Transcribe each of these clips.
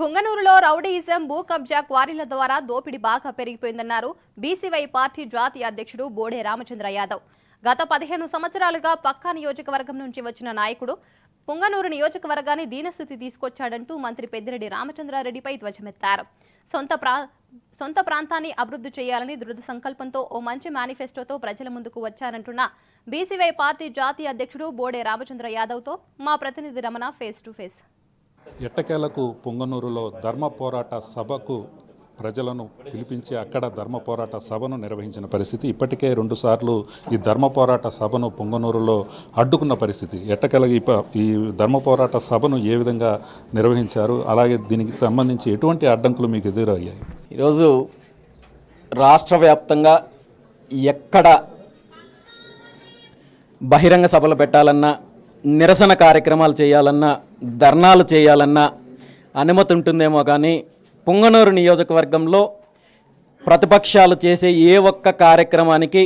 పుంగనూరులో rowdyism భూ కబ్జా క్వారీల ద్వారా దోపిడీ బాగా పెరిగిపోయిందన్నారు బీసీవై పార్టీ జాతీయ అధ్యక్షుడు బోడే రామచంద్ర యాదవ్ గత పదిహేను సంవత్సరాలుగా పక్కా నియోజకవర్గం నుంచి వచ్చిన నాయకుడు పుంగనూరు నియోజకవర్గాన్ని దీనస్థితి తీసుకొచ్చాడంటూ మంత్రి పెద్దిరెడ్డి రామచంద్రారెడ్డిపై ధ్వజమెత్తారు సొంత ప్రా సొంత ప్రాంతాన్ని అభివృద్ధి చేయాలని దృఢ సంకల్పంతో ఓ మంచి మేనిఫెస్టోతో ప్రజల ముందుకు వచ్చానంటున్న బీసీవై పార్టీ జాతీయ అధ్యక్షుడు బోడే రామచంద్ర యాదవ్తో మా ప్రతినిధి రమణ ఫేస్ టు ఫేస్ ఎట్టకేలకు పొంగనూరులో ధర్మ పోరాట సభకు ప్రజలను పిలిపించి అక్కడ ధర్మ పోరాట సభను నిర్వహించిన పరిస్థితి ఇప్పటికే రెండుసార్లు ఈ ధర్మ పోరాట సభను పొంగనూరులో అడ్డుకున్న పరిస్థితి ఎట్టకలగ ఈ ధర్మ పోరాట సభను ఏ విధంగా నిర్వహించారు అలాగే దీనికి సంబంధించి ఎటువంటి అడ్డంకులు మీకు ఎదురయ్యాయి ఈరోజు రాష్ట్ర వ్యాప్తంగా ఎక్కడ బహిరంగ సభలు పెట్టాలన్నా నిరసన కార్యక్రమాలు చేయాలన్నా ధర్నాలు చేయాలన్నా అనుమతి ఉంటుందేమో కానీ పుంగనూరు నియోజకవర్గంలో ప్రతిపక్షాలు చేసే ఏ ఒక్క కార్యక్రమానికి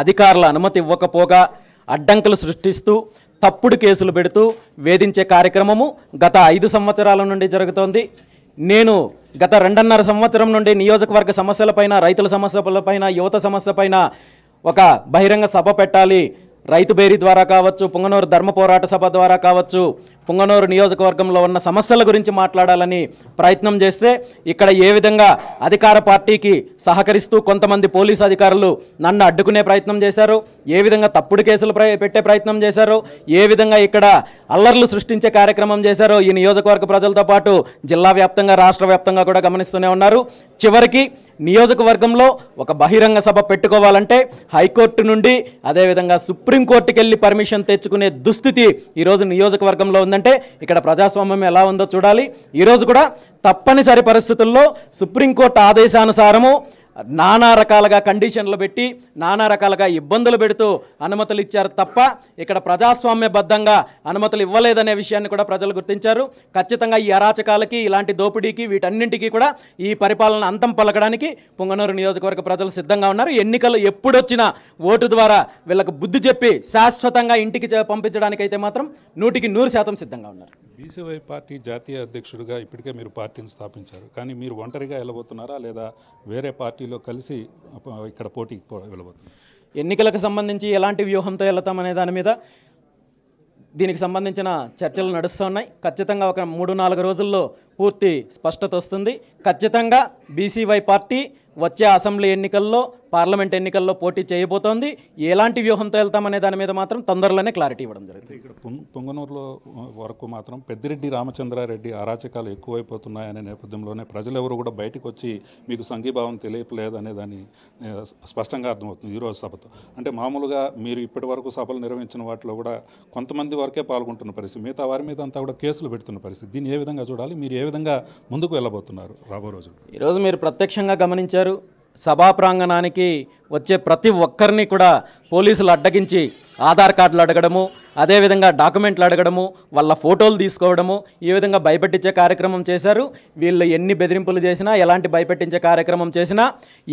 అధికారుల అనుమతి ఇవ్వకపోగా అడ్డంకులు సృష్టిస్తూ తప్పుడు కేసులు పెడుతూ వేధించే కార్యక్రమము గత ఐదు సంవత్సరాల నుండి జరుగుతోంది నేను గత రెండున్నర సంవత్సరం నుండి నియోజకవర్గ సమస్యలపైన రైతుల సమస్యలపైన యువత సమస్యపైన ఒక బహిరంగ సభ పెట్టాలి రైతు బేరీ ద్వారా కావచ్చు పుంగనూరు ధర్మ పోరాట సభ ద్వారా కావచ్చు పుంగనూరు నియోజకవర్గంలో ఉన్న సమస్యల గురించి మాట్లాడాలని ప్రయత్నం చేస్తే ఇక్కడ ఏ విధంగా అధికార పార్టీకి సహకరిస్తూ కొంతమంది పోలీసు అధికారులు నన్ను అడ్డుకునే ప్రయత్నం చేశారు ఏ విధంగా తప్పుడు కేసులు పెట్టే ప్రయత్నం చేశారు ఏ విధంగా ఇక్కడ అల్లర్లు సృష్టించే కార్యక్రమం చేశారో ఈ నియోజకవర్గ ప్రజలతో పాటు జిల్లా వ్యాప్తంగా రాష్ట్ర వ్యాప్తంగా కూడా గమనిస్తూనే ఉన్నారు చివరికి నియోజకవర్గంలో ఒక బహిరంగ సభ పెట్టుకోవాలంటే హైకోర్టు నుండి అదేవిధంగా సుప్రీంకోర్టుకి వెళ్ళి పర్మిషన్ తెచ్చుకునే దుస్థితి ఈరోజు నియోజకవర్గంలో ఉందంటే ఇక్కడ ప్రజాస్వామ్యం ఎలా ఉందో చూడాలి ఈరోజు కూడా తప్పనిసరి పరిస్థితుల్లో సుప్రీంకోర్టు ఆదేశానుసారము నానా రకాలుగా కండిషన్లు పెట్టి నానా రకాలుగా ఇబ్బందులు పెడుతూ అనుమతులు ఇచ్చారు తప్ప ఇక్కడ ప్రజాస్వామ్యబద్ధంగా అనుమతులు ఇవ్వలేదనే విషయాన్ని కూడా ప్రజలు గుర్తించారు ఖచ్చితంగా ఈ అరాచకాలకి ఇలాంటి దోపిడీకి వీటన్నింటికీ కూడా ఈ పరిపాలన అంతం పలకడానికి పొంగనూరు నియోజకవర్గ ప్రజలు సిద్ధంగా ఉన్నారు ఎన్నికలు ఎప్పుడొచ్చినా ఓటు ద్వారా వీళ్ళకు బుద్ధి చెప్పి శాశ్వతంగా ఇంటికి పంపించడానికైతే మాత్రం నూటికి నూరు శాతం సిద్ధంగా ఉన్నారు బీసీవై పార్టీ జాతీయ అధ్యక్షుడిగా ఇప్పటికే మీరు పార్టీని స్థాపించారు కానీ మీరు ఒంటరిగా వెళ్ళబోతున్నారా లేదా వేరే పార్టీలో కలిసి ఇక్కడ పోటీకి వెళ్ళబోతున్నారు ఎన్నికలకు సంబంధించి ఎలాంటి వ్యూహంతో వెళ్తామనే దాని మీద దీనికి సంబంధించిన చర్చలు నడుస్తున్నాయి ఖచ్చితంగా ఒక మూడు నాలుగు రోజుల్లో పూర్తి స్పష్టత వస్తుంది ఖచ్చితంగా బీసీవై పార్టీ వచ్చే అసెంబ్లీ ఎన్నికల్లో పార్లమెంట్ ఎన్నికల్లో పోటీ చేయబోతోంది ఎలాంటి వ్యూహంతో వెళ్తామనే దాని మీద మాత్రం తొందరలోనే క్లారిటీ ఇవ్వడం జరిగింది ఇక్కడ పొంగనూరులో వరకు మాత్రం పెద్దిరెడ్డి రామచంద్రారెడ్డి అరాచకాలు ఎక్కువైపోతున్నాయనే నేపథ్యంలోనే ప్రజలెవరు కూడా బయటకు వచ్చి మీకు సంఘీభావం అనే దాన్ని స్పష్టంగా అర్థమవుతుంది ఈరోజు సభతో అంటే మామూలుగా మీరు ఇప్పటి వరకు సభలు నిర్వహించిన వాటిలో కూడా కొంతమంది వరకే పాల్గొంటున్న పరిస్థితి మిగతా వారి మీద అంతా కూడా కేసులు పెడుతున్న పరిస్థితి దీన్ని ఏ విధంగా చూడాలి మీరు ఏ విధంగా ముందుకు వెళ్ళబోతున్నారు రాబో రోజు ఈరోజు మీరు ప్రత్యక్షంగా గమనించారు సభా ప్రాంగణానికి వచ్చే ప్రతి ఒక్కరిని కూడా పోలీసులు అడ్డగించి ఆధార్ కార్డులు అడగడము అదేవిధంగా డాక్యుమెంట్లు అడగడము వాళ్ళ ఫోటోలు తీసుకోవడము ఈ విధంగా భయపెట్టించే కార్యక్రమం చేశారు వీళ్ళు ఎన్ని బెదిరింపులు చేసినా ఎలాంటి భయపెట్టించే కార్యక్రమం చేసినా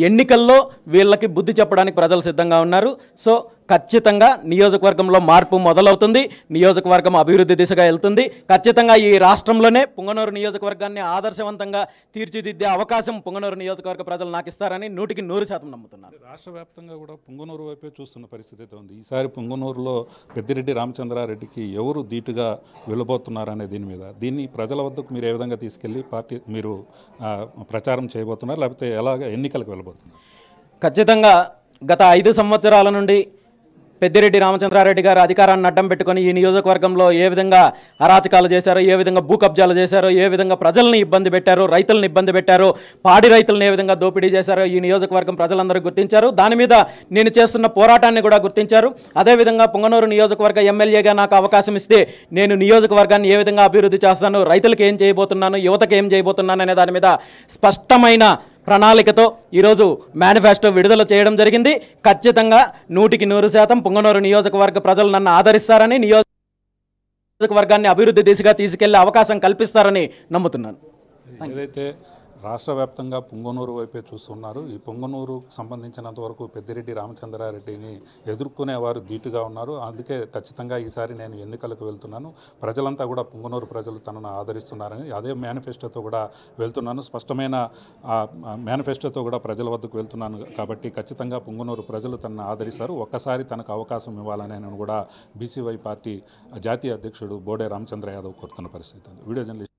ఎన్నికల్లో వీళ్ళకి బుద్ధి చెప్పడానికి ప్రజలు సిద్ధంగా ఉన్నారు సో ఖచ్చితంగా నియోజకవర్గంలో మార్పు మొదలవుతుంది నియోజకవర్గం అభివృద్ధి దిశగా వెళ్తుంది ఖచ్చితంగా ఈ రాష్ట్రంలోనే పుంగనూరు నియోజకవర్గాన్ని ఆదర్శవంతంగా తీర్చిదిద్దే అవకాశం పుంగనూరు నియోజకవర్గ ప్రజలు నాకు ఇస్తారని నూటికి నూరు శాతం నమ్ముతున్నారు రాష్ట్ర వ్యాప్తంగా కూడా పుంగనూరు వైపే చూస్తున్న పరిస్థితి అయితే ఉంది ఈసారి పుంగనూరులో పెద్దిరెడ్డి రామచంద్రారెడ్డికి ఎవరు ధీటుగా వెళ్ళబోతున్నారనే దీని మీద దీన్ని ప్రజల వద్దకు మీరు ఏ విధంగా తీసుకెళ్ళి పార్టీ మీరు ప్రచారం చేయబోతున్నారు లేకపోతే ఎలాగ ఎన్నికలకు వెళ్ళబోతున్నారు ఖచ్చితంగా గత ఐదు సంవత్సరాల నుండి పెద్దిరెడ్డి రామచంద్రారెడ్డి గారు అధికారాన్ని అడ్డం పెట్టుకొని ఈ నియోజకవర్గంలో ఏ విధంగా అరాచకాలు చేశారో ఏ విధంగా భూ కబ్జాలు చేశారో ఏ విధంగా ప్రజల్ని ఇబ్బంది పెట్టారో రైతులను ఇబ్బంది పెట్టారో పాడి రైతులను ఏ విధంగా దోపిడీ చేశారో ఈ నియోజకవర్గం ప్రజలందరూ గుర్తించారు దాని మీద నేను చేస్తున్న పోరాటాన్ని కూడా గుర్తించారు అదేవిధంగా పొంగనూరు నియోజకవర్గ ఎమ్మెల్యేగా నాకు అవకాశం ఇస్తే నేను నియోజకవర్గాన్ని ఏ విధంగా అభివృద్ధి చేస్తాను రైతులకు ఏం చేయబోతున్నాను యువతకు ఏం చేయబోతున్నాను అనే దాని మీద స్పష్టమైన ప్రణాళికతో ఈరోజు మేనిఫెస్టో విడుదల చేయడం జరిగింది ఖచ్చితంగా నూటికి నూరు శాతం పుంగనూరు నియోజకవర్గ ప్రజలు నన్ను ఆదరిస్తారని నియోజకవర్గాన్ని అభివృద్ధి దిశగా తీసుకెళ్లే అవకాశం కల్పిస్తారని నమ్ముతున్నాను ఏదైతే రాష్ట్ర వ్యాప్తంగా పొంగనూరు వైపే చూస్తున్నారు ఈ పొంగనూరు సంబంధించినంత వరకు పెద్దిరెడ్డి రామచంద్రారెడ్డిని ఎదుర్కొనేవారు ధీటుగా ఉన్నారు అందుకే ఖచ్చితంగా ఈసారి నేను ఎన్నికలకు వెళ్తున్నాను ప్రజలంతా కూడా పొంగనూరు ప్రజలు తనను ఆదరిస్తున్నారని అదే మేనిఫెస్టోతో కూడా వెళ్తున్నాను స్పష్టమైన మేనిఫెస్టోతో కూడా ప్రజల వద్దకు వెళ్తున్నాను కాబట్టి ఖచ్చితంగా పొంగనూరు ప్రజలు తనను ఆదరిస్తారు ఒక్కసారి తనకు అవకాశం ఇవ్వాలని నేను కూడా బీసీవై పార్టీ జాతీయ అధ్యక్షుడు బోడే రామచంద్ర యాదవ్ కోరుతున్న పరిస్థితి వీడియో జర్నలిస్ట్